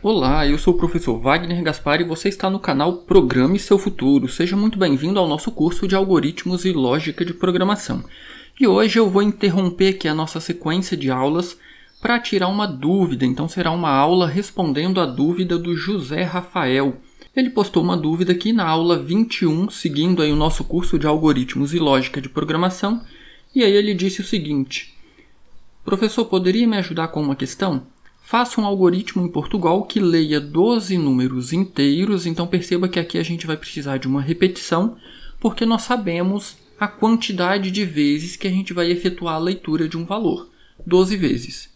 Olá, eu sou o professor Wagner Gaspar e você está no canal Programe Seu Futuro. Seja muito bem-vindo ao nosso curso de Algoritmos e Lógica de Programação. E hoje eu vou interromper aqui a nossa sequência de aulas para tirar uma dúvida. Então será uma aula respondendo a dúvida do José Rafael. Ele postou uma dúvida aqui na aula 21, seguindo aí o nosso curso de Algoritmos e Lógica de Programação. E aí ele disse o seguinte: Professor, poderia me ajudar com uma questão? Faça um algoritmo em Portugal que leia 12 números inteiros, então perceba que aqui a gente vai precisar de uma repetição, porque nós sabemos a quantidade de vezes que a gente vai efetuar a leitura de um valor, 12 vezes.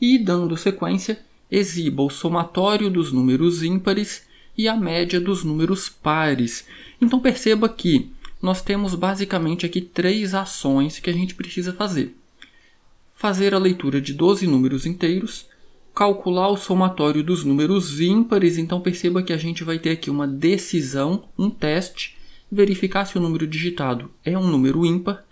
E dando sequência, exiba o somatório dos números ímpares e a média dos números pares. Então perceba que nós temos basicamente aqui três ações que a gente precisa fazer: fazer a leitura de 12 números inteiros, calcular o somatório dos números ímpares, então perceba que a gente vai ter aqui uma decisão, um teste, verificar se o número digitado é um número ímpar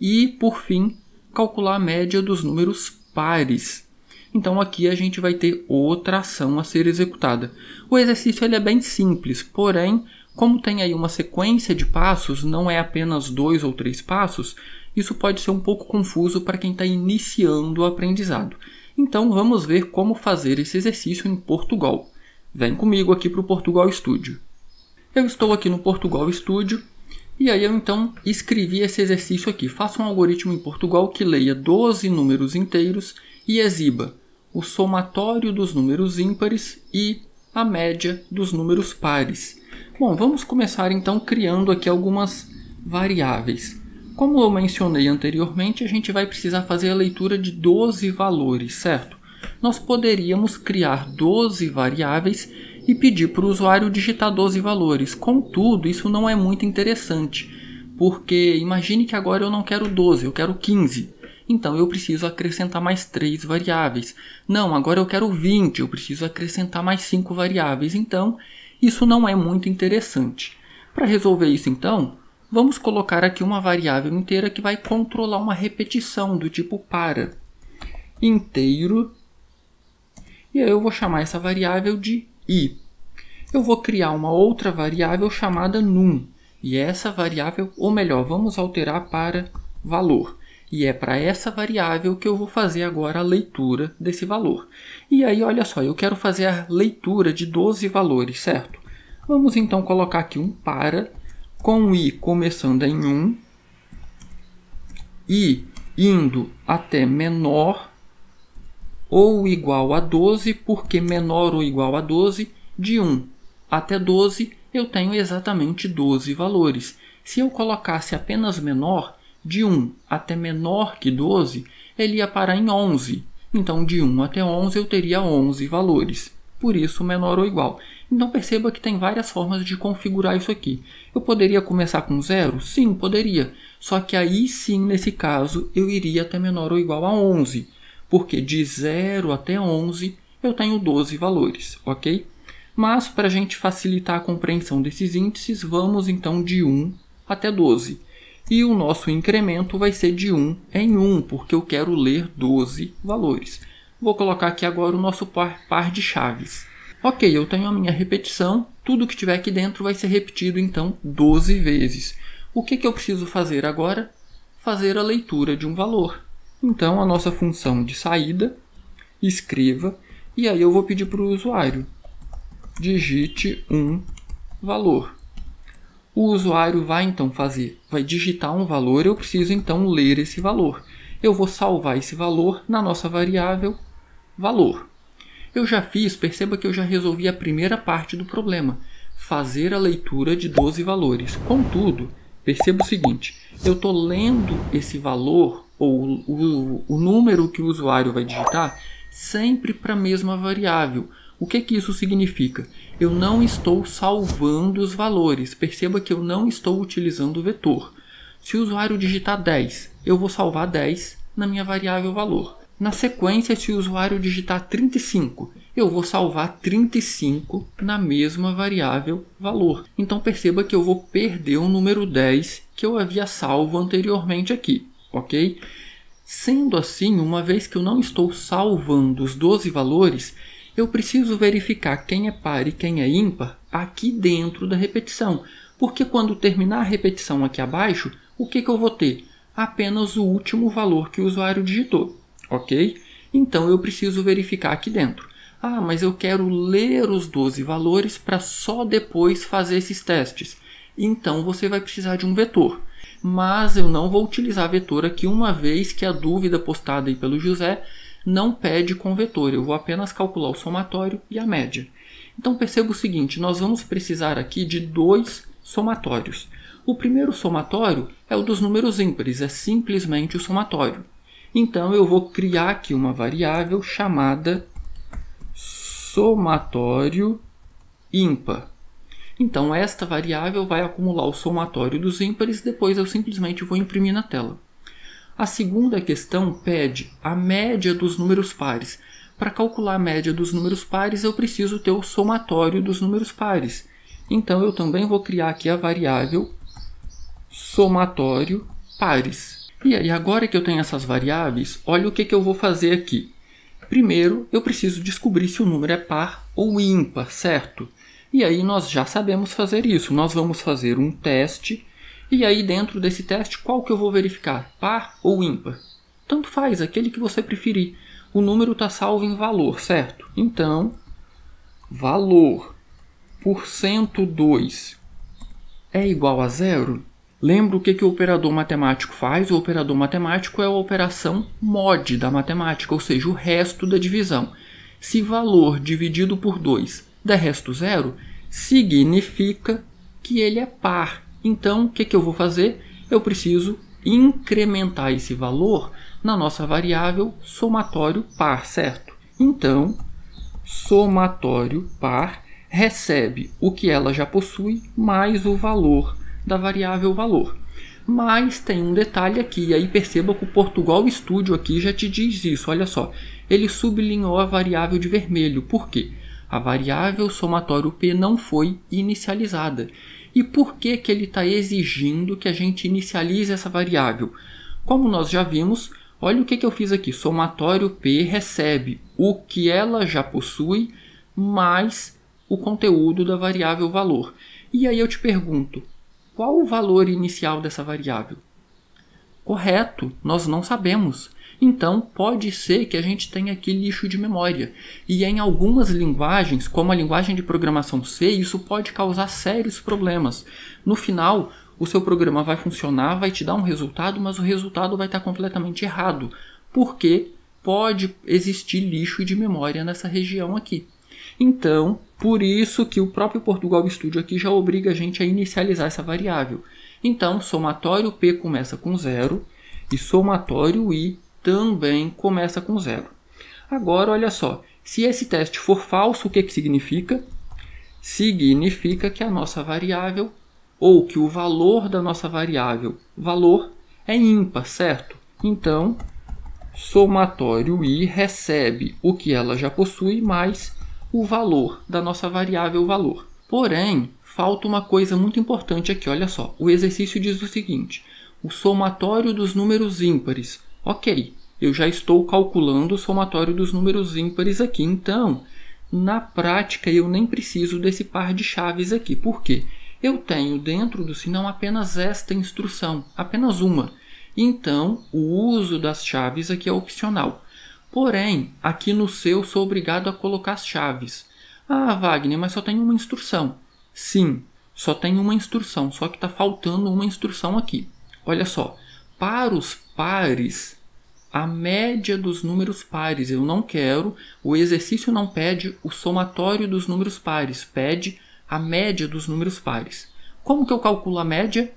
e, por fim, calcular a média dos números pares. Então aqui a gente vai ter outra ação a ser executada. O exercício ele é bem simples, porém, como tem aí uma sequência de passos, não é apenas dois ou três passos, isso pode ser um pouco confuso para quem está iniciando o aprendizado. Então vamos ver como fazer esse exercício em Portugal. Vem comigo aqui para o Portugal Studio. Eu estou aqui no Portugal Studio e aí eu então escrevi esse exercício aqui. Faça um algoritmo em Portugal que leia 12 números inteiros e exiba o somatório dos números ímpares e a média dos números pares. Bom, vamos começar então criando aqui algumas variáveis. Como eu mencionei anteriormente, a gente vai precisar fazer a leitura de 12 valores, certo? Nós poderíamos criar 12 variáveis e pedir para o usuário digitar 12 valores. Contudo, isso não é muito interessante, porque imagine que agora eu não quero 12, eu quero 15. Então eu preciso acrescentar mais 3 variáveis. Não, agora eu quero 20, eu preciso acrescentar mais 5 variáveis. Então, isso não é muito interessante. Para resolver isso, então, Vamos colocar aqui uma variável inteira que vai controlar uma repetição do tipo para. Inteiro. E aí eu vou chamar essa variável de i. Eu vou criar uma outra variável chamada num. E é essa variável, ou melhor, vamos alterar para valor. E é para essa variável que eu vou fazer agora a leitura desse valor. E aí, olha só, eu quero fazer a leitura de 12 valores, certo? Vamos então colocar aqui um para com i começando em 1 e indo até menor ou igual a 12, porque menor ou igual a 12, de 1 até 12 eu tenho exatamente 12 valores. Se eu colocasse apenas menor, de 1 até menor que 12, ele ia parar em 11. Então, de 1 até 11 eu teria 11 valores. Por isso, menor ou igual. Então perceba que tem várias formas de configurar isso aqui. Eu poderia começar com zero? Sim, poderia. Só que aí sim, nesse caso, eu iria até menor ou igual a 11. Porque de 0 até 11 eu tenho 12 valores, ok? Mas para a gente facilitar a compreensão desses índices, vamos então de 1 até 12. E o nosso incremento vai ser de 1 em 1, porque eu quero ler 12 valores. Vou colocar aqui agora o nosso par, par de chaves. Ok, eu tenho a minha repetição, tudo que tiver aqui dentro vai ser repetido então 12 vezes. O que, que eu preciso fazer agora? Fazer a leitura de um valor. Então, a nossa função de saída, escreva, e aí eu vou pedir para o usuário, digite um valor. O usuário vai então fazer, vai digitar um valor, eu preciso então ler esse valor. Eu vou salvar esse valor na nossa variável valor. Eu já fiz, perceba que eu já resolvi a primeira parte do problema, fazer a leitura de 12 valores. Contudo, perceba o seguinte, eu estou lendo esse valor ou o, o, número que o usuário vai digitar sempre para a mesma variável. O que, que isso significa? Eu não estou salvando os valores. Perceba que eu não estou utilizando o vetor. Se o usuário digitar 10, eu vou salvar 10 na minha variável valor. Na sequência, se o usuário digitar 35, eu vou salvar 35 na mesma variável valor. Então perceba que eu vou perder o número 10 que eu havia salvo anteriormente aqui, ok? Sendo assim, uma vez que eu não estou salvando os 12 valores, eu preciso verificar quem é par e quem é ímpar aqui dentro da repetição. Porque quando terminar a repetição aqui abaixo, o que, que eu vou ter? Apenas o último valor que o usuário digitou ok? Então eu preciso verificar aqui dentro. Ah, mas eu quero ler os 12 valores para só depois fazer esses testes. Então você vai precisar de um vetor. Mas eu não vou utilizar vetor aqui, uma vez que a dúvida postada aí pelo José não pede com vetor. Eu vou apenas calcular o somatório e a média. Então perceba o seguinte, nós vamos precisar aqui de dois somatórios. O primeiro somatório é o dos números ímpares, é simplesmente o somatório. Então eu vou criar aqui uma variável chamada somatório ímpar. Então esta variável vai acumular o somatório dos ímpares, depois eu simplesmente vou imprimir na tela. A segunda questão pede a média dos números pares. Para calcular a média dos números pares, eu preciso ter o somatório dos números pares. Então eu também vou criar aqui a variável somatório pares. E aí, agora que eu tenho essas variáveis, olha o que, que eu vou fazer aqui. Primeiro, eu preciso descobrir se o número é par ou ímpar, certo? E aí nós já sabemos fazer isso. Nós vamos fazer um teste e aí dentro desse teste qual que eu vou verificar? Par ou ímpar? Tanto faz, aquele que você preferir. O número está salvo em valor, certo? Então, valor por cento 2 é igual a zero? Lembra o que, que o operador matemático faz? O operador matemático é a operação mod da matemática, ou seja, o resto da divisão. Se valor dividido por 2 der resto zero, significa que ele é par. Então, o que, que eu vou fazer? Eu preciso incrementar esse valor na nossa variável somatório par, certo? Então, somatório par recebe o que ela já possui mais o valor da variável valor. Mas tem um detalhe aqui, e aí perceba que o Portugal Studio aqui já te diz isso, olha só. Ele sublinhou a variável de vermelho, por quê? A variável somatório P não foi inicializada. E por que, que ele está exigindo que a gente inicialize essa variável? Como nós já vimos, olha o que, que eu fiz aqui, somatório P recebe o que ela já possui mais o conteúdo da variável valor. E aí eu te pergunto, qual o valor inicial dessa variável? Correto, nós não sabemos. Então, pode ser que a gente tenha aqui lixo de memória. E em algumas linguagens, como a linguagem de programação C, isso pode causar sérios problemas. No final, o seu programa vai funcionar, vai te dar um resultado, mas o resultado vai estar completamente errado, porque pode existir lixo de memória nessa região aqui. Então, por isso que o próprio Portugal Studio aqui já obriga a gente a inicializar essa variável. Então, somatório P começa com zero e somatório I também começa com zero. Agora, olha só, se esse teste for falso, o que, que significa? Significa que a nossa variável, ou que o valor da nossa variável, valor, é ímpar, certo? Então, somatório i recebe o que ela já possui mais o valor da nossa variável valor. Porém, falta uma coisa muito importante aqui, olha só. O exercício diz o seguinte: o somatório dos números ímpares. OK, eu já estou calculando o somatório dos números ímpares aqui. Então, na prática, eu nem preciso desse par de chaves aqui. Por quê? Eu tenho dentro do sinão apenas esta instrução, apenas uma. Então, o uso das chaves aqui é opcional. Porém, aqui no seu sou obrigado a colocar as chaves. Ah, Wagner, mas só tem uma instrução. Sim, só tem uma instrução, só que está faltando uma instrução aqui. Olha só, para os pares, a média dos números pares eu não quero. O exercício não pede o somatório dos números pares, pede a média dos números pares. Como que eu calculo a média?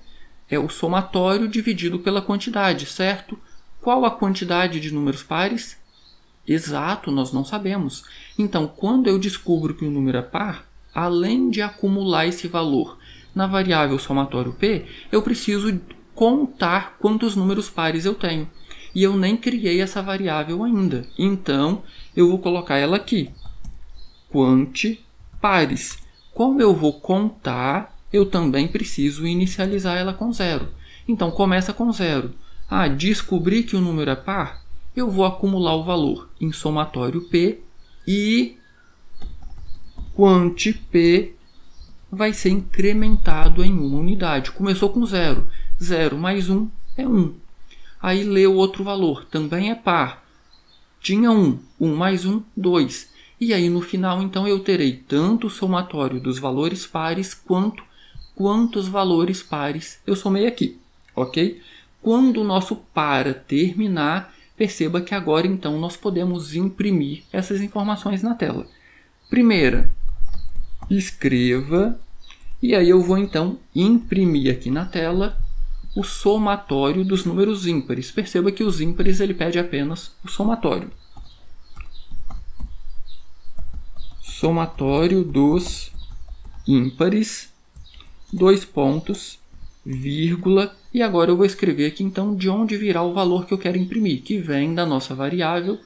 É o somatório dividido pela quantidade, certo? Qual a quantidade de números pares? exato nós não sabemos. Então, quando eu descubro que um número é par, além de acumular esse valor na variável somatório p, eu preciso contar quantos números pares eu tenho. E eu nem criei essa variável ainda. Então, eu vou colocar ela aqui. Quant pares. Como eu vou contar, eu também preciso inicializar ela com zero. Então, começa com zero. Ah, descobri que o número é par? eu vou acumular o valor em somatório P e quante P vai ser incrementado em uma unidade. Começou com zero. Zero mais um é um. Aí lê o outro valor, também é par. Tinha um. Um mais um, dois. E aí no final, então, eu terei tanto o somatório dos valores pares quanto quantos valores pares eu somei aqui, ok? Quando o nosso para terminar, Perceba que agora então nós podemos imprimir essas informações na tela. Primeira, escreva, e aí eu vou então imprimir aqui na tela o somatório dos números ímpares. Perceba que os ímpares ele pede apenas o somatório. Somatório dos ímpares, dois pontos, vírgula, e agora eu vou escrever aqui então de onde virá o valor que eu quero imprimir, que vem da nossa variável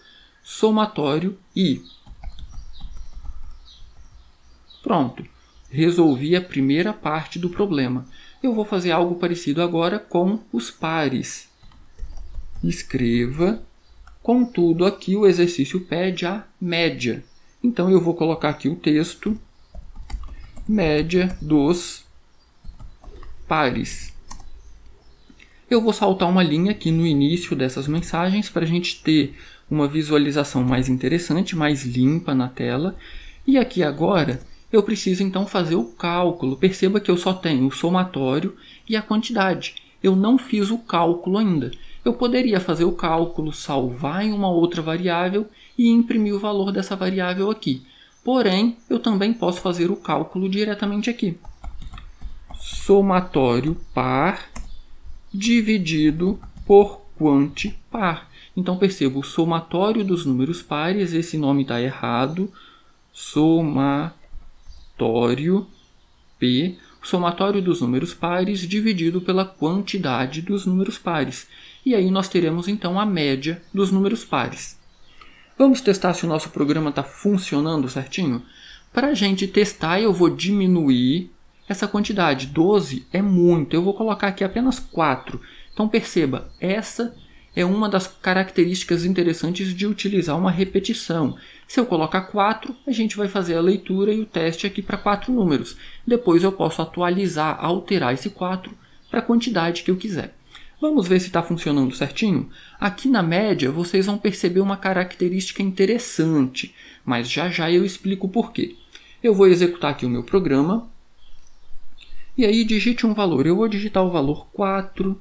somatório i. Pronto, resolvi a primeira parte do problema. Eu vou fazer algo parecido agora com os pares. Escreva. Contudo, aqui o exercício pede a média. Então eu vou colocar aqui o texto média dos pares. Eu vou saltar uma linha aqui no início dessas mensagens para a gente ter uma visualização mais interessante, mais limpa na tela. E aqui agora eu preciso então fazer o cálculo. Perceba que eu só tenho o somatório e a quantidade. Eu não fiz o cálculo ainda. Eu poderia fazer o cálculo, salvar em uma outra variável e imprimir o valor dessa variável aqui. Porém, eu também posso fazer o cálculo diretamente aqui. Somatório par dividido por quante par. Então percebo o somatório dos números pares, esse nome está errado, somatório P, somatório dos números pares dividido pela quantidade dos números pares. E aí nós teremos então a média dos números pares. Vamos testar se o nosso programa está funcionando certinho? Para a gente testar, eu vou diminuir essa quantidade. 12 é muito, eu vou colocar aqui apenas 4. Então perceba, essa é uma das características interessantes de utilizar uma repetição. Se eu colocar 4, a gente vai fazer a leitura e o teste aqui para 4 números. Depois eu posso atualizar, alterar esse 4 para a quantidade que eu quiser. Vamos ver se está funcionando certinho? Aqui na média vocês vão perceber uma característica interessante, mas já já eu explico por quê. Eu vou executar aqui o meu programa, e aí digite um valor. Eu vou digitar o valor 4,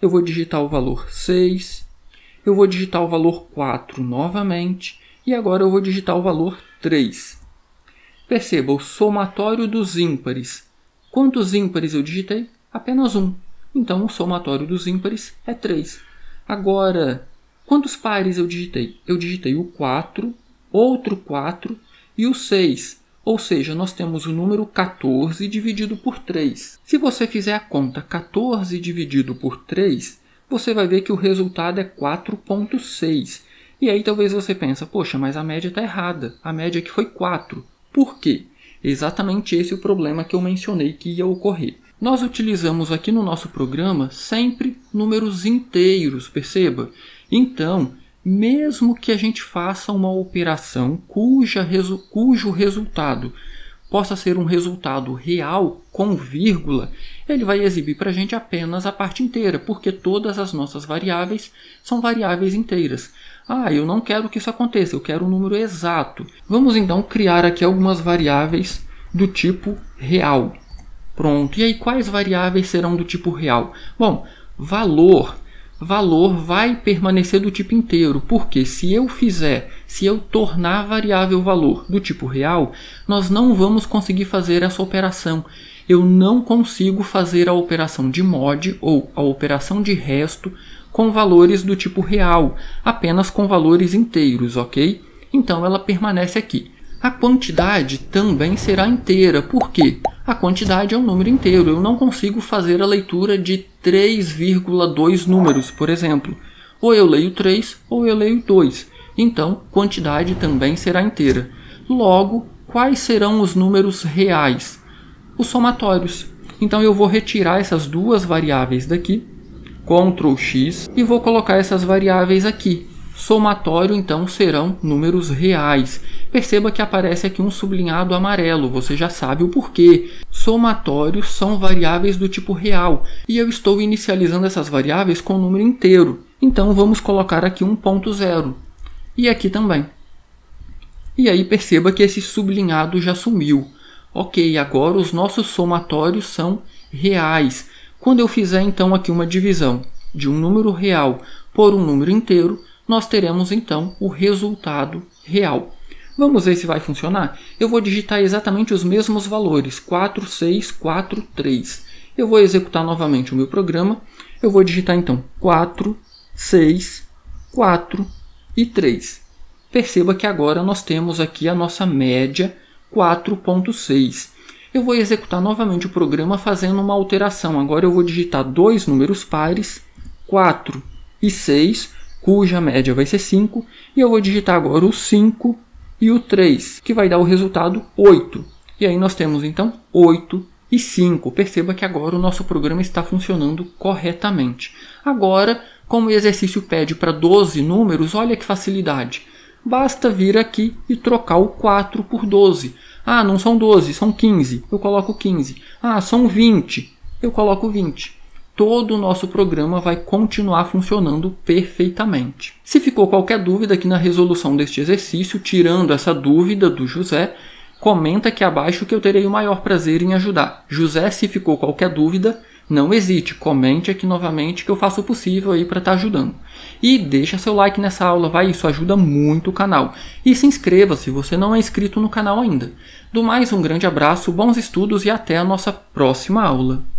eu vou digitar o valor 6, eu vou digitar o valor 4 novamente e agora eu vou digitar o valor 3. Perceba o somatório dos ímpares. Quantos ímpares eu digitei? Apenas um. Então o somatório dos ímpares é 3. Agora, quantos pares eu digitei? Eu digitei o 4, outro 4 e o 6. Ou seja, nós temos o número 14 dividido por 3. Se você fizer a conta 14 dividido por 3, você vai ver que o resultado é 4.6. E aí talvez você pense, poxa, mas a média está errada. A média aqui foi 4. Por quê? Exatamente esse é o problema que eu mencionei que ia ocorrer. Nós utilizamos aqui no nosso programa sempre números inteiros, perceba? Então, mesmo que a gente faça uma operação cuja, cujo resultado possa ser um resultado real com vírgula, ele vai exibir para a gente apenas a parte inteira, porque todas as nossas variáveis são variáveis inteiras. Ah, eu não quero que isso aconteça, eu quero um número exato. Vamos então criar aqui algumas variáveis do tipo real. Pronto, e aí quais variáveis serão do tipo real? Bom, valor valor vai permanecer do tipo inteiro, porque se eu fizer, se eu tornar variável valor do tipo real, nós não vamos conseguir fazer essa operação. Eu não consigo fazer a operação de mod ou a operação de resto com valores do tipo real, apenas com valores inteiros, ok? Então ela permanece aqui. A quantidade também será inteira, porque a quantidade é um número inteiro. Eu não consigo fazer a leitura de 3,2 números, por exemplo. Ou eu leio 3 ou eu leio 2. Então, quantidade também será inteira. Logo, quais serão os números reais? Os somatórios. Então eu vou retirar essas duas variáveis daqui, Ctrl X, e vou colocar essas variáveis aqui, Somatório, então, serão números reais. Perceba que aparece aqui um sublinhado amarelo, você já sabe o porquê. Somatórios são variáveis do tipo real, e eu estou inicializando essas variáveis com o número inteiro. Então, vamos colocar aqui um ponto zero. E aqui também. E aí perceba que esse sublinhado já sumiu. Ok, agora os nossos somatórios são reais. Quando eu fizer então aqui uma divisão de um número real por um número inteiro, nós teremos então o resultado real. Vamos ver se vai funcionar? Eu vou digitar exatamente os mesmos valores, 4, 6, 4, 3. Eu vou executar novamente o meu programa. Eu vou digitar então 4, 6, 4 e 3. Perceba que agora nós temos aqui a nossa média 4.6. Eu vou executar novamente o programa fazendo uma alteração. Agora eu vou digitar dois números pares, 4 e 6, cuja média vai ser 5, e eu vou digitar agora o 5 e o 3, que vai dar o resultado 8. E aí nós temos então 8 e 5. Perceba que agora o nosso programa está funcionando corretamente. Agora, como o exercício pede para 12 números, olha que facilidade. Basta vir aqui e trocar o 4 por 12. Ah, não são 12, são 15. Eu coloco 15. Ah, são 20. Eu coloco 20 todo o nosso programa vai continuar funcionando perfeitamente. Se ficou qualquer dúvida aqui na resolução deste exercício, tirando essa dúvida do José, comenta aqui abaixo que eu terei o maior prazer em ajudar. José, se ficou qualquer dúvida, não hesite, comente aqui novamente que eu faço o possível aí para estar tá ajudando. E deixa seu like nessa aula, vai, isso ajuda muito o canal. E se inscreva se você não é inscrito no canal ainda. Do mais, um grande abraço, bons estudos e até a nossa próxima aula.